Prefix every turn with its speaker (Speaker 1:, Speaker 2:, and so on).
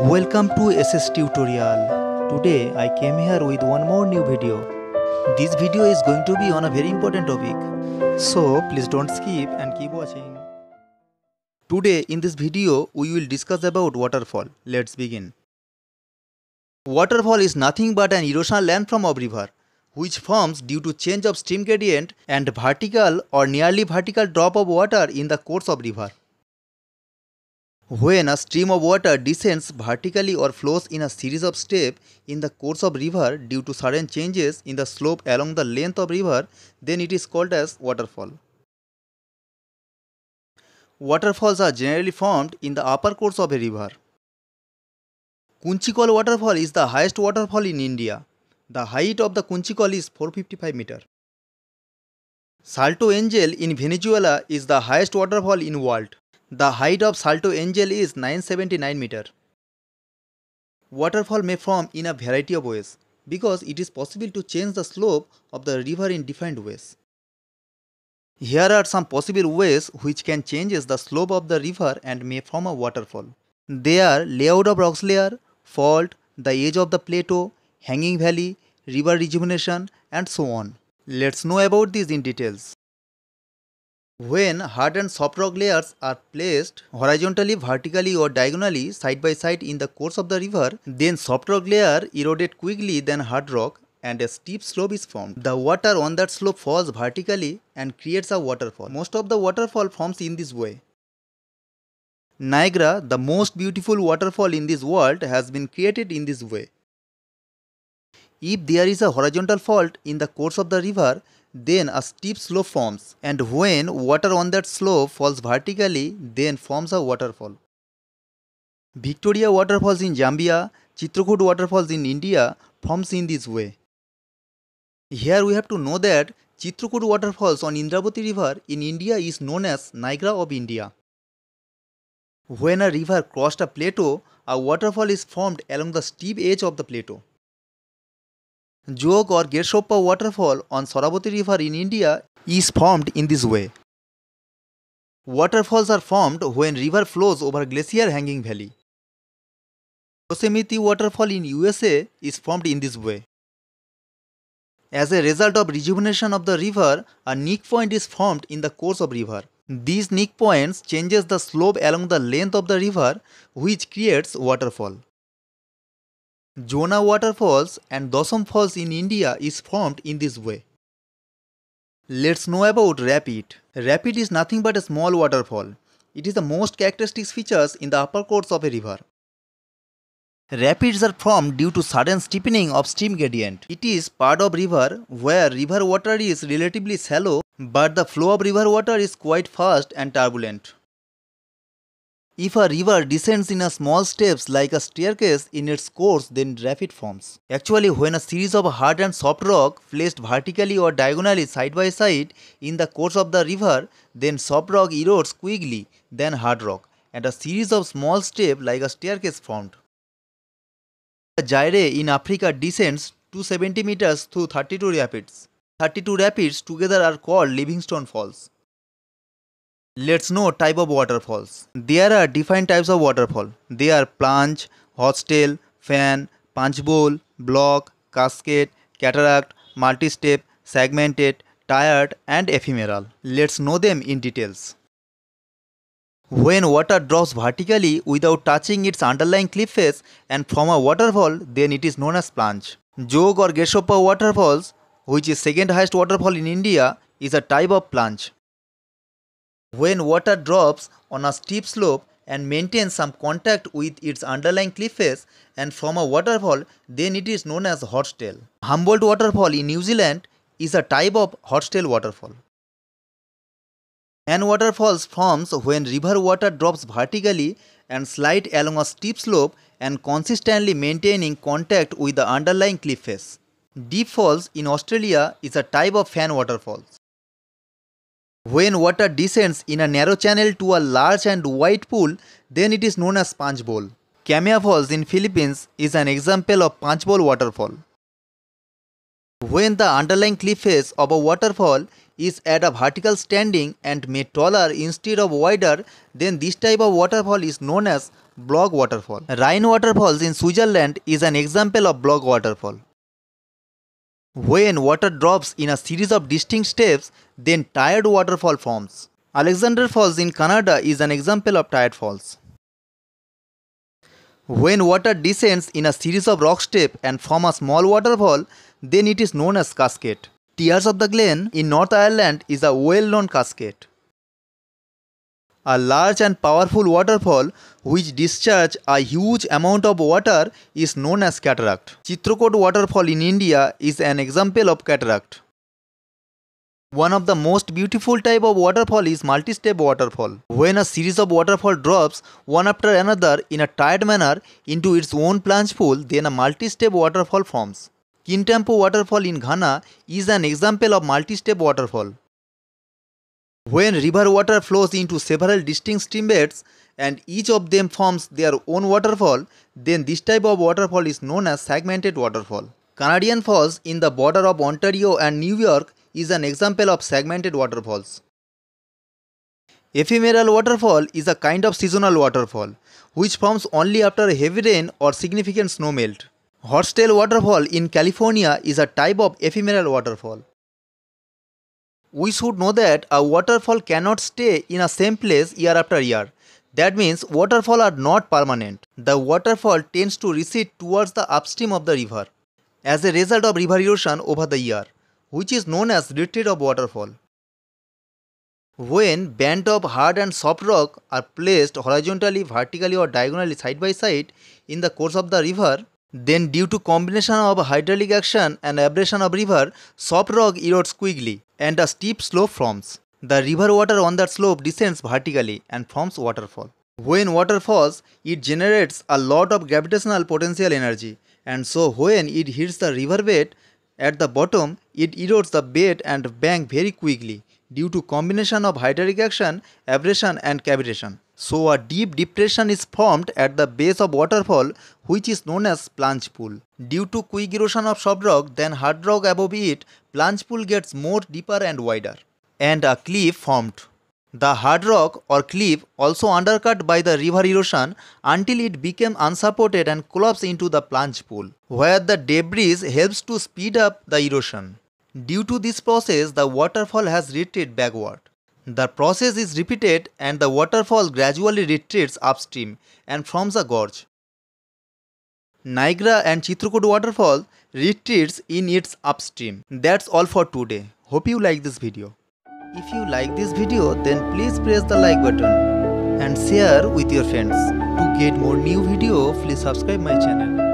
Speaker 1: Welcome to SS tutorial. Today I came here with one more new video. This video is going to be on a very important topic. So please don't skip and keep watching. Today in this video we will discuss about waterfall. Let's begin. Waterfall is nothing but an erosional from of river which forms due to change of stream gradient and vertical or nearly vertical drop of water in the course of river. When a stream of water descends vertically or flows in a series of steps in the course of river due to sudden changes in the slope along the length of river, then it is called as waterfall. Waterfalls are generally formed in the upper course of a river. Kunchikol waterfall is the highest waterfall in India. The height of the Kunchikol is 455 meter. Salto Angel in Venezuela is the highest waterfall in world. The height of Salto Angel is 979 meter. Waterfall may form in a variety of ways because it is possible to change the slope of the river in different ways. Here are some possible ways which can change the slope of the river and may form a waterfall. They are layout of rocks layer, fault, the edge of the plateau, hanging valley, river rejuvenation and so on. Let's know about these in details. When hard and soft rock layers are placed horizontally, vertically or diagonally side by side in the course of the river, then soft rock layer eroded quickly than hard rock and a steep slope is formed. The water on that slope falls vertically and creates a waterfall. Most of the waterfall forms in this way. Niagara, the most beautiful waterfall in this world, has been created in this way. If there is a horizontal fault in the course of the river, then a steep slope forms and when water on that slope falls vertically then forms a waterfall. Victoria waterfalls in Zambia, Chitrakoot waterfalls in India forms in this way. Here we have to know that Chitrakoot waterfalls on Indravati river in India is known as Niagara of India. When a river crossed a plateau, a waterfall is formed along the steep edge of the plateau. Jog or Gershoppa waterfall on Saravati river in India is formed in this way. Waterfalls are formed when river flows over glacier hanging valley. Yosemite waterfall in USA is formed in this way. As a result of rejuvenation of the river, a nick point is formed in the course of river. These nick points changes the slope along the length of the river which creates waterfall. Jona waterfalls and Dossam falls in India is formed in this way. Let's know about rapid. Rapid is nothing but a small waterfall. It is the most characteristic features in the upper course of a river. Rapids are formed due to sudden steepening of stream gradient. It is part of river where river water is relatively shallow but the flow of river water is quite fast and turbulent. If a river descends in a small steps like a staircase in its course, then rapid forms. Actually, when a series of hard and soft rock placed vertically or diagonally side by side in the course of the river, then soft rock erodes quickly than hard rock, and a series of small steps like a staircase formed. The gyre in Africa descends 270 meters through 32 rapids. 32 rapids together are called Livingstone Falls. Let's know type of waterfalls. There are different types of waterfall. They are plunge, hostel, fan, punch bowl, block, cascade, cataract, multi-step, segmented, tired and ephemeral. Let's know them in details. When water drops vertically without touching its underlying cliff face and form a waterfall, then it is known as plunge. Jog or Geshopa waterfalls, which is second highest waterfall in India, is a type of plunge. When water drops on a steep slope and maintains some contact with its underlying cliff face and from a waterfall, then it is known as hors-tail. Humboldt waterfall in New Zealand is a type of hors-tail waterfall. An waterfall forms when river water drops vertically and slide along a steep slope and consistently maintaining contact with the underlying cliff face. Deep Falls in Australia is a type of fan waterfalls. When water descends in a narrow channel to a large and wide pool, then it is known as sponge Bowl. Kamea Falls in Philippines is an example of punch Bowl waterfall. When the underlying cliff face of a waterfall is at a vertical standing and made taller instead of wider, then this type of waterfall is known as block waterfall. Rhine waterfalls in Switzerland is an example of block waterfall. When water drops in a series of distinct steps, then tired waterfall forms. Alexander Falls in Canada is an example of tired falls. When water descends in a series of rock steps and form a small waterfall, then it is known as cascade. Tears of the Glen in North Ireland is a well-known cascade. A large and powerful waterfall which discharge a huge amount of water is known as cataract. Chitrakoot waterfall in India is an example of cataract. One of the most beautiful type of waterfall is multi-step waterfall. When a series of waterfall drops one after another in a tied manner into its own plunge pool, then a multi-step waterfall forms. Kintampo waterfall in Ghana is an example of multi-step waterfall. When river water flows into several distinct streambeds and each of them forms their own waterfall, then this type of waterfall is known as segmented waterfall. Canadian Falls in the border of Ontario and New York is an example of segmented waterfalls. Ephemeral waterfall is a kind of seasonal waterfall, which forms only after heavy rain or significant snowmelt. Horsetail waterfall in California is a type of ephemeral waterfall we should know that a waterfall cannot stay in a same place year after year. That means waterfall are not permanent. The waterfall tends to recede towards the upstream of the river as a result of river erosion over the year, which is known as retreat of waterfall. When band of hard and soft rock are placed horizontally, vertically or diagonally side by side in the course of the river, then due to combination of hydraulic action and abrasion of river, soft rock erodes quickly and a steep slope forms. The river water on that slope descends vertically and forms waterfall. When water falls, it generates a lot of gravitational potential energy and so when it hits the river bed at the bottom, it erodes the bed and bank very quickly due to combination of hydraulic action, abrasion and cavitation. So a deep depression is formed at the base of waterfall which is known as plunge pool. Due to quick erosion of soft rock than hard rock above it, plunge pool gets more deeper and wider. And a cliff formed. The hard rock or cliff also undercut by the river erosion until it became unsupported and collapsed into the plunge pool, where the debris helps to speed up the erosion. Due to this process, the waterfall has retreated backward. The process is repeated and the waterfall gradually retreats upstream and forms a gorge. Niagara and Chitrakoot waterfall retreats in its upstream. That's all for today. Hope you like this video. If you like this video then please press the like button and share with your friends. To get more new video please subscribe my channel.